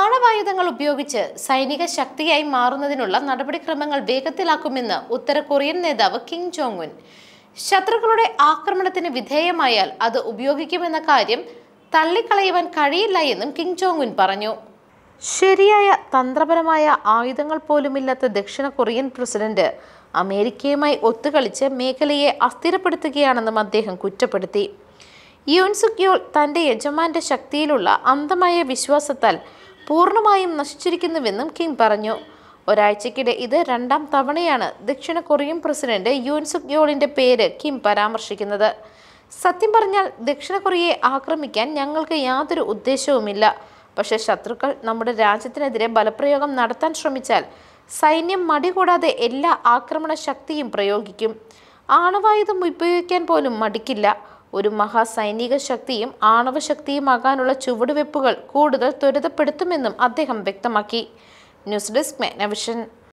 ആണവായുധങ്ങൾ ഉപയോഗിച്ച് സൈനിക ശക്തിയായി മാറുന്നതിനുള്ള നടപടിക്രമങ്ങൾ വേഗത്തിലാക്കുമെന്ന് ഉത്തര കൊറിയൻ നേതാവ് കിം ജോങ് ഉൻ ശത്രുക്കളുടെ ആക്രമണത്തിന് വിധേയമായാൽ അത് ഉപയോഗിക്കുമെന്ന കാര്യം തള്ളിക്കളയുവാൻ കഴിയില്ല എന്നും കിം ജോങ് ഉൻ പറഞ്ഞു ശരിയായ തന്ത്രപരമായ ആയുധങ്ങൾ പോലുമില്ലാത്ത ദക്ഷിണ കൊറിയൻ പ്രസിഡന്റ് അമേരിക്കയുമായി ഒത്തുകളിച്ച് മേഖലയെ അസ്ഥിരപ്പെടുത്തുകയാണെന്നും അദ്ദേഹം കുറ്റപ്പെടുത്തി യുൻസുക്യോൾ തന്റെ യജമാന്റെ ശക്തിയിലുള്ള അന്ധമായ വിശ്വാസത്താൽ പൂർണ്ണമായും നശിച്ചിരിക്കുന്നുവെന്നും കിം പറഞ്ഞു ഒരാഴ്ചക്കിടെ ഇത് രണ്ടാം തവണയാണ് ദക്ഷിണ കൊറിയൻ പ്രസിഡന്റ് യൂൻ യോളിന്റെ പേര് കിം പരാമർശിക്കുന്നത് സത്യം പറഞ്ഞാൽ ദക്ഷിണ കൊറിയയെ ആക്രമിക്കാൻ ഞങ്ങൾക്ക് യാതൊരു ഉദ്ദേശവുമില്ല പക്ഷേ ശത്രുക്കൾ നമ്മുടെ രാജ്യത്തിനെതിരെ ബലപ്രയോഗം നടത്താൻ ശ്രമിച്ചാൽ സൈന്യം കൂടാതെ എല്ലാ ആക്രമണ ശക്തിയും പ്രയോഗിക്കും ആണവായുധം ഉപയോഗിക്കാൻ പോലും മടിക്കില്ല ഒരു മഹാസൈനിക ശക്തിയും ആണവ ശക്തിയുമാകാനുള്ള ചുവടുവെപ്പുകൾ കൂടുതൽ ത്വരിതപ്പെടുത്തുമെന്നും അദ്ദേഹം വ്യക്തമാക്കി ന്യൂസ് ഡെസ്ക് മേനവിഷൻ